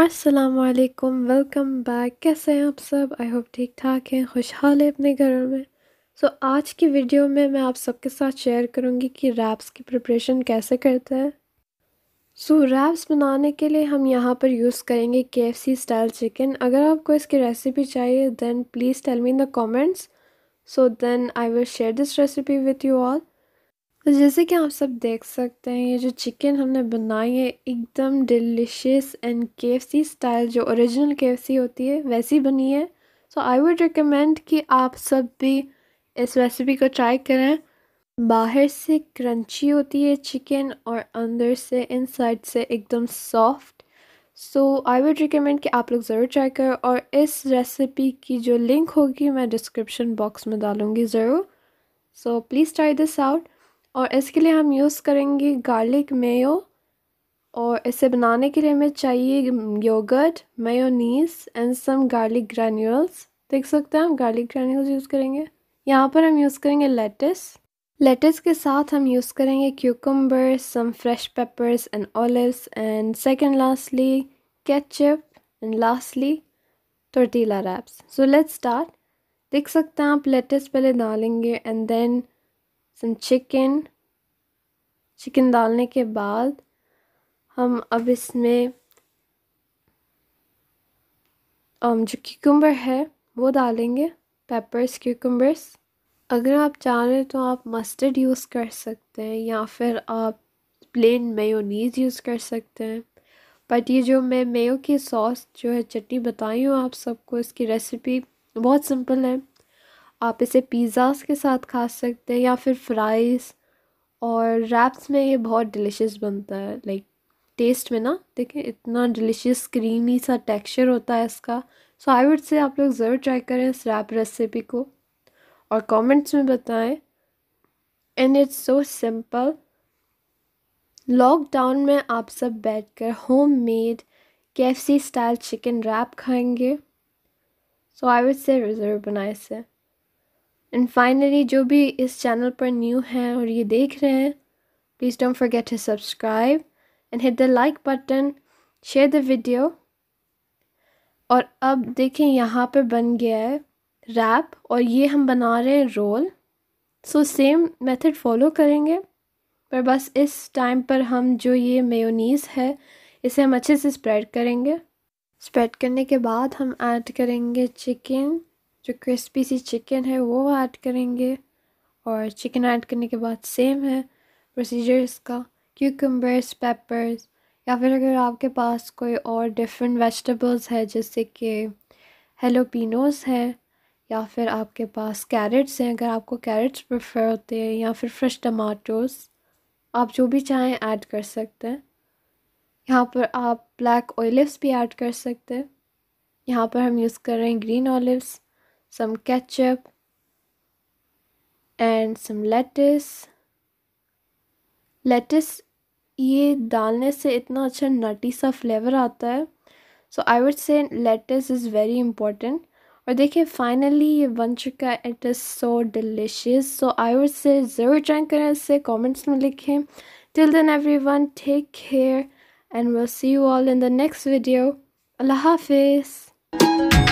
असलकम welcome back कैसे हैं आप सब आई होप ठीक ठाक हैं खुशहाल है अपने घरों में सो so, आज की वीडियो में मैं आप सबके साथ शेयर करूंगी कि रैप्स की प्रिपरेशन कैसे करते हैं सो so, रैप्स बनाने के लिए हम यहाँ पर यूज़ करेंगे के स्टाइल चिकन अगर आपको इसकी रेसिपी चाहिए then please tell me in the comments so then I will share this recipe with you all तो जैसे कि आप सब देख सकते हैं ये जो चिकन हमने बनाई है एकदम डिलिशियस एंड के स्टाइल जो ओरिजिनल के होती है वैसी बनी है सो आई वुड रिकमेंड कि आप सब भी इस रेसिपी को ट्राई करें बाहर से क्रंची होती है चिकन और अंदर से इनसाइड से एकदम soft so I would recommend कि आप लोग ज़रूर ट्राई करें और इस रेसिपी की जो लिंक होगी मैं डिस्क्रिप्शन बॉक्स में डालूँगी ज़रूर so please try this out और इसके लिए हम यूज़ करेंगे गार्लिक मेयो और इसे बनाने के लिए हमें चाहिए yogurt mayonnaise and some garlic granules देख सकते हैं हम गार्लिक ग्रैन्यूल्स यूज़ करेंगे यहाँ पर हम यूज़ करेंगे लेटस लेटस के साथ हम यूज़ करेंगे cucumber some fresh peppers and olives and second lastly ketchup and lastly tortilla wraps so let's start देख सकते हैं आप लेटस पहले डालेंगे and then some chicken chicken डालने के बाद हम अब इसमें um, जो क्यूकम्बर है वो डालेंगे पेपर्स क्यूकम्बर्स अगर आप चाह रहे तो आप मस्टर्ड यूज़ कर सकते हैं या फिर आप प्लेन मेयोनीज़ यूज़ कर सकते हैं बट ये जो मैं मेयो की सॉस जो है चटनी बताई हूँ आप सबको इसकी रेसिपी बहुत सिंपल है आप इसे पिज़्ज़ास के साथ खा सकते हैं या फिर फ्राइज़ और रैप्स में ये बहुत डिलिशियस बनता है लाइक टेस्ट में ना देखिए इतना डिलिशियस क्रीमी सा टेक्सचर होता है इसका सो आई वुड से आप लोग ज़रूर ट्राई करें इस रैप रेसिपी को और कमेंट्स में बताएं and it's so simple lockdown में आप सब बैठकर होममेड सी स्टाइल चिकन रैप खाएंगे सो आई वुड से रिजर्व बनाए इसे एंड फाइनली जो भी इस चैनल पर न्यू हैं और ये देख रहे हैं please don't forget to subscribe and hit the like button share the video और अब देखें यहाँ पे बन गया है रैप और ये हम बना रहे हैं roll so same method follow करेंगे पर बस इस टाइम पर हम जो ये मेयोनीज़ है इसे हम अच्छे से स्प्रेड करेंगे स्प्रेड करने के बाद हम ऐड करेंगे चिकन जो क्रिस्पी सी चिकन है वो ऐड करेंगे और चिकन ऐड करने के बाद सेम है प्रोसीजर इसका क्यूकम्बर्स पेपर्स या फिर अगर आपके पास कोई और डिफरेंट वेजिटेबल्स है जैसे कि हेलोपिनोस हैं या फिर आपके पास कैरेट्स हैं अगर आपको कैरेट्स प्रेफर होते हैं या फिर फ्रेश टमाटोस आप जो भी चाहें ऐड कर सकते हैं यहाँ पर आप ब्लैक ऑलिव्स भी ऐड कर सकते हैं यहाँ पर हम यूज़ कर रहे हैं green olives some ketchup and some lettuce lettuce ये डालने से इतना अच्छा नटी सा फ्लेवर आता है so I would say lettuce is very important और देखिए फाइनली ये बन चुका है it is so delicious so I would say ज़रूर ट्राई करें इससे कमेंट्स में लिखें till then everyone take care and will see you all in the next video अल्लाह हाफिज़